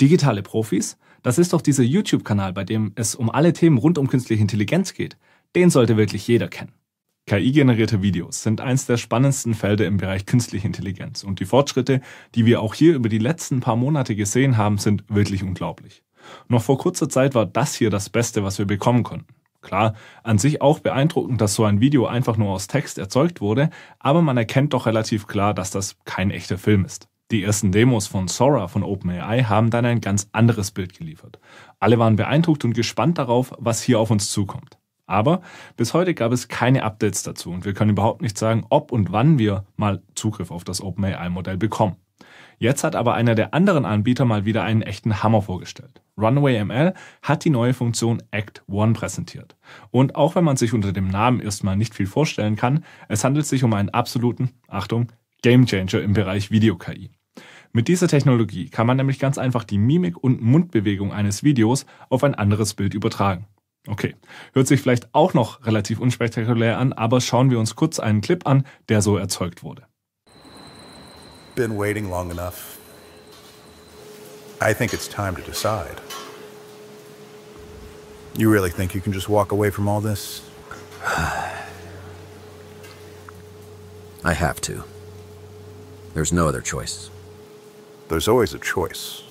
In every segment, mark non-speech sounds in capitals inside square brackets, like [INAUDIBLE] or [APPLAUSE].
Digitale Profis? Das ist doch dieser YouTube-Kanal, bei dem es um alle Themen rund um künstliche Intelligenz geht. Den sollte wirklich jeder kennen. KI-generierte Videos sind eines der spannendsten Felder im Bereich künstliche Intelligenz und die Fortschritte, die wir auch hier über die letzten paar Monate gesehen haben, sind wirklich unglaublich. Noch vor kurzer Zeit war das hier das Beste, was wir bekommen konnten. Klar, an sich auch beeindruckend, dass so ein Video einfach nur aus Text erzeugt wurde, aber man erkennt doch relativ klar, dass das kein echter Film ist. Die ersten Demos von Sora von OpenAI haben dann ein ganz anderes Bild geliefert. Alle waren beeindruckt und gespannt darauf, was hier auf uns zukommt. Aber bis heute gab es keine Updates dazu und wir können überhaupt nicht sagen, ob und wann wir mal Zugriff auf das OpenAI-Modell bekommen. Jetzt hat aber einer der anderen Anbieter mal wieder einen echten Hammer vorgestellt. Runway ML hat die neue Funktion Act One präsentiert. Und auch wenn man sich unter dem Namen erstmal nicht viel vorstellen kann, es handelt sich um einen absoluten, Achtung, Gamechanger im Bereich Video-KI. Mit dieser Technologie kann man nämlich ganz einfach die Mimik und Mundbewegung eines Videos auf ein anderes Bild übertragen. Okay, hört sich vielleicht auch noch relativ unspektakulär an, aber schauen wir uns kurz einen Clip an, der so erzeugt wurde. Been waiting long enough. I think it's time to decide. You really think you can just walk away from all this? [SIGHS] I have to. There's no other choice. There's always a choice.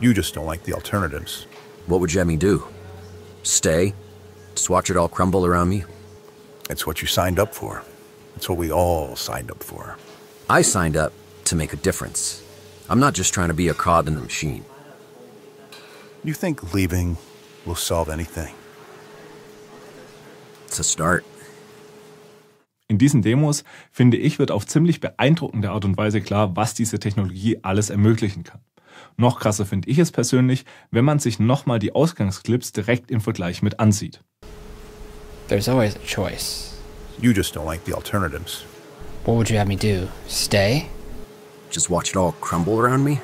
You just don't like the alternatives. What would Jemmy do? Stay? Just watch it all crumble around me? It's what you signed up for. It's what we all signed up for. I signed up to make a difference. I'm not just trying to be a cog in the machine. You think leaving will solve anything? It's a start. In diesen Demos, finde ich, wird auf ziemlich beeindruckende Art und Weise klar, was diese Technologie alles ermöglichen kann. Noch krasser finde ich es persönlich, wenn man sich nochmal die Ausgangsclips direkt im Vergleich mit ansieht. There's always a choice. You just don't like the alternatives. What would you have me do? Stay? Just watch it all crumble around me?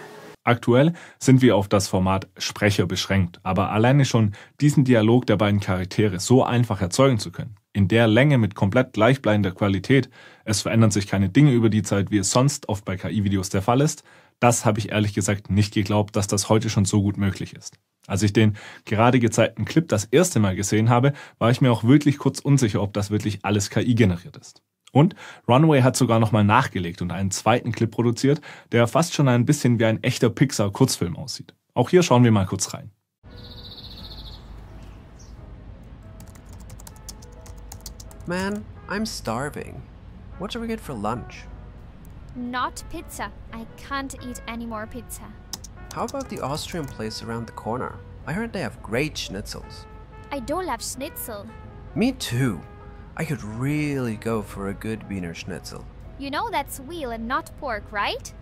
Aktuell sind wir auf das Format Sprecher beschränkt, aber alleine schon diesen Dialog der beiden Charaktere so einfach erzeugen zu können, in der Länge mit komplett gleichbleibender Qualität, es verändern sich keine Dinge über die Zeit, wie es sonst oft bei KI-Videos der Fall ist, das habe ich ehrlich gesagt nicht geglaubt, dass das heute schon so gut möglich ist. Als ich den gerade gezeigten Clip das erste Mal gesehen habe, war ich mir auch wirklich kurz unsicher, ob das wirklich alles KI generiert ist. Und Runway hat sogar nochmal nachgelegt und einen zweiten Clip produziert, der fast schon ein bisschen wie ein echter Pixar-Kurzfilm aussieht. Auch hier schauen wir mal kurz rein. Man, I'm starving. What should we get for lunch? Not pizza. I can't eat any more pizza. How about the Austrian place around the corner? I heard they have great schnitzels. I don't love schnitzel. Me too. I could really go for a good Wiener schnitzel. You know that's veal and not pork, right?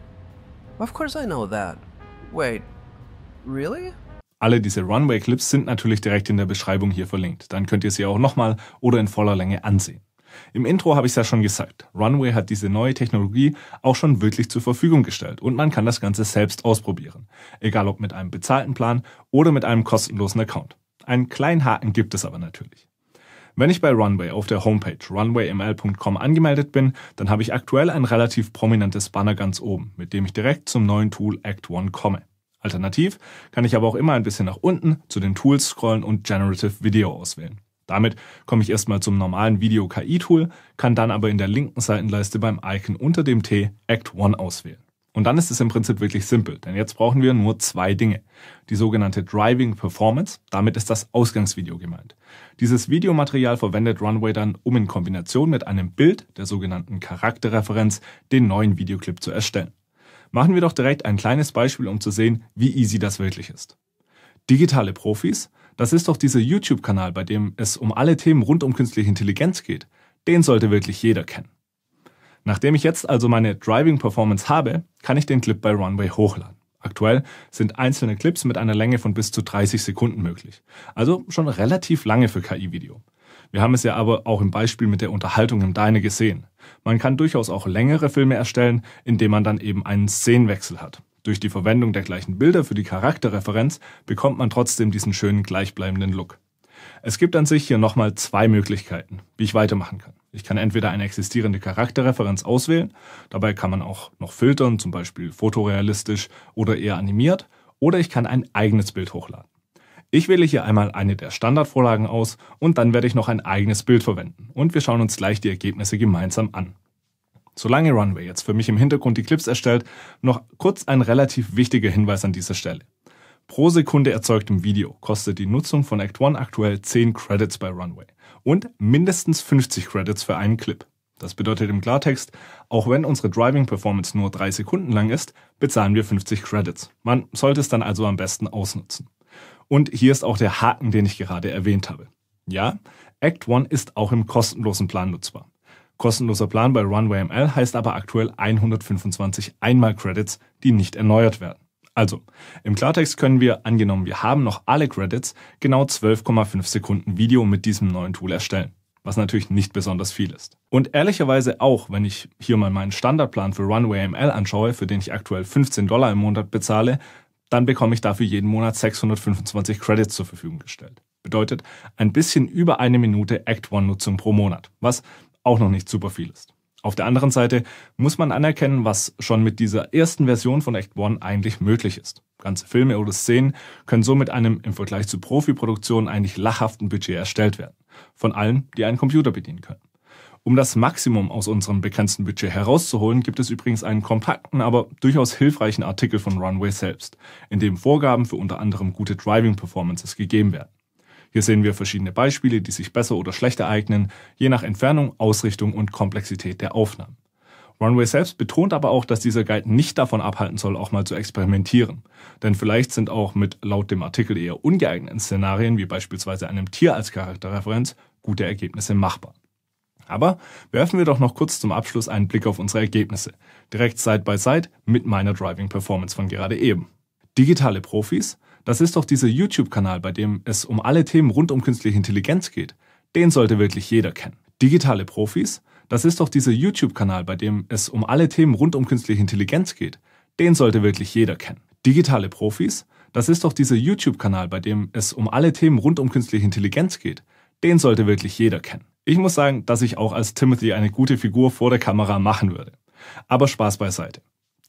Of course I know that. Wait, really? Alle diese Runway-Clips sind natürlich direkt in der Beschreibung hier verlinkt. Dann könnt ihr sie auch nochmal oder in voller Länge ansehen. Im Intro habe ich es ja schon gesagt. Runway hat diese neue Technologie auch schon wirklich zur Verfügung gestellt und man kann das Ganze selbst ausprobieren. Egal ob mit einem bezahlten Plan oder mit einem kostenlosen Account. Einen kleinen Haken gibt es aber natürlich. Wenn ich bei Runway auf der Homepage runwayml.com angemeldet bin, dann habe ich aktuell ein relativ prominentes Banner ganz oben, mit dem ich direkt zum neuen Tool Act One komme. Alternativ kann ich aber auch immer ein bisschen nach unten zu den Tools scrollen und Generative Video auswählen. Damit komme ich erstmal zum normalen Video-KI-Tool, kann dann aber in der linken Seitenleiste beim Icon unter dem T Act 1 auswählen. Und dann ist es im Prinzip wirklich simpel, denn jetzt brauchen wir nur zwei Dinge. Die sogenannte Driving Performance, damit ist das Ausgangsvideo gemeint. Dieses Videomaterial verwendet Runway dann, um in Kombination mit einem Bild, der sogenannten Charakterreferenz, den neuen Videoclip zu erstellen. Machen wir doch direkt ein kleines Beispiel, um zu sehen, wie easy das wirklich ist. Digitale Profis, das ist doch dieser YouTube-Kanal, bei dem es um alle Themen rund um künstliche Intelligenz geht. Den sollte wirklich jeder kennen. Nachdem ich jetzt also meine Driving Performance habe, kann ich den Clip bei Runway hochladen. Aktuell sind einzelne Clips mit einer Länge von bis zu 30 Sekunden möglich. Also schon relativ lange für KI-Video. Wir haben es ja aber auch im Beispiel mit der Unterhaltung im Deine gesehen. Man kann durchaus auch längere Filme erstellen, indem man dann eben einen Szenenwechsel hat. Durch die Verwendung der gleichen Bilder für die Charakterreferenz bekommt man trotzdem diesen schönen gleichbleibenden Look. Es gibt an sich hier nochmal zwei Möglichkeiten, wie ich weitermachen kann. Ich kann entweder eine existierende Charakterreferenz auswählen, dabei kann man auch noch filtern, zum Beispiel fotorealistisch oder eher animiert, oder ich kann ein eigenes Bild hochladen. Ich wähle hier einmal eine der Standardvorlagen aus und dann werde ich noch ein eigenes Bild verwenden und wir schauen uns gleich die Ergebnisse gemeinsam an. Solange Runway jetzt für mich im Hintergrund die Clips erstellt, noch kurz ein relativ wichtiger Hinweis an dieser Stelle. Pro Sekunde erzeugtem Video kostet die Nutzung von Act One aktuell 10 Credits bei Runway und mindestens 50 Credits für einen Clip. Das bedeutet im Klartext, auch wenn unsere Driving Performance nur 3 Sekunden lang ist, bezahlen wir 50 Credits. Man sollte es dann also am besten ausnutzen. Und hier ist auch der Haken, den ich gerade erwähnt habe. Ja, Act One ist auch im kostenlosen Plan nutzbar. Kostenloser Plan bei Runway ML heißt aber aktuell 125 Einmal-Credits, die nicht erneuert werden. Also, im Klartext können wir, angenommen wir haben noch alle Credits, genau 12,5 Sekunden Video mit diesem neuen Tool erstellen, was natürlich nicht besonders viel ist. Und ehrlicherweise auch, wenn ich hier mal meinen Standardplan für Runway ML anschaue, für den ich aktuell 15 Dollar im Monat bezahle, dann bekomme ich dafür jeden Monat 625 Credits zur Verfügung gestellt. Bedeutet ein bisschen über eine Minute Act One-Nutzung pro Monat, was auch noch nicht super viel ist. Auf der anderen Seite muss man anerkennen, was schon mit dieser ersten Version von Act One eigentlich möglich ist. Ganze Filme oder Szenen können so mit einem im Vergleich zu Profiproduktionen eigentlich lachhaften Budget erstellt werden. Von allen, die einen Computer bedienen können. Um das Maximum aus unserem begrenzten Budget herauszuholen, gibt es übrigens einen kompakten, aber durchaus hilfreichen Artikel von Runway selbst, in dem Vorgaben für unter anderem gute Driving Performances gegeben werden. Hier sehen wir verschiedene Beispiele, die sich besser oder schlechter eignen, je nach Entfernung, Ausrichtung und Komplexität der Aufnahmen. Runway selbst betont aber auch, dass dieser Guide nicht davon abhalten soll, auch mal zu experimentieren. Denn vielleicht sind auch mit laut dem Artikel eher ungeeigneten Szenarien, wie beispielsweise einem Tier als Charakterreferenz, gute Ergebnisse machbar. Aber werfen wir doch noch kurz zum Abschluss einen Blick auf unsere Ergebnisse, direkt Side by Side mit meiner Driving Performance von gerade eben. Digitale Profis? Das ist doch dieser YouTube-Kanal, bei dem es um alle Themen rund um künstliche Intelligenz geht. Den sollte wirklich jeder kennen. Digitale Profis? Das ist doch dieser YouTube-Kanal, bei dem es um alle Themen rund um künstliche Intelligenz geht. Den sollte wirklich jeder kennen. Digitale Profis? Das ist doch dieser YouTube-Kanal, bei dem es um alle Themen rund um künstliche Intelligenz geht. Den sollte wirklich jeder kennen. Ich muss sagen, dass ich auch als Timothy eine gute Figur vor der Kamera machen würde. Aber Spaß beiseite.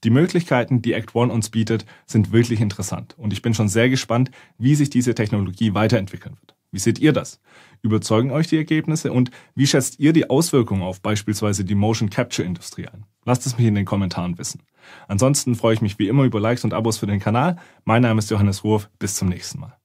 Die Möglichkeiten, die Act One uns bietet, sind wirklich interessant und ich bin schon sehr gespannt, wie sich diese Technologie weiterentwickeln wird. Wie seht ihr das? Überzeugen euch die Ergebnisse und wie schätzt ihr die Auswirkungen auf beispielsweise die Motion Capture Industrie ein? Lasst es mich in den Kommentaren wissen. Ansonsten freue ich mich wie immer über Likes und Abos für den Kanal. Mein Name ist Johannes Ruhrf. Bis zum nächsten Mal.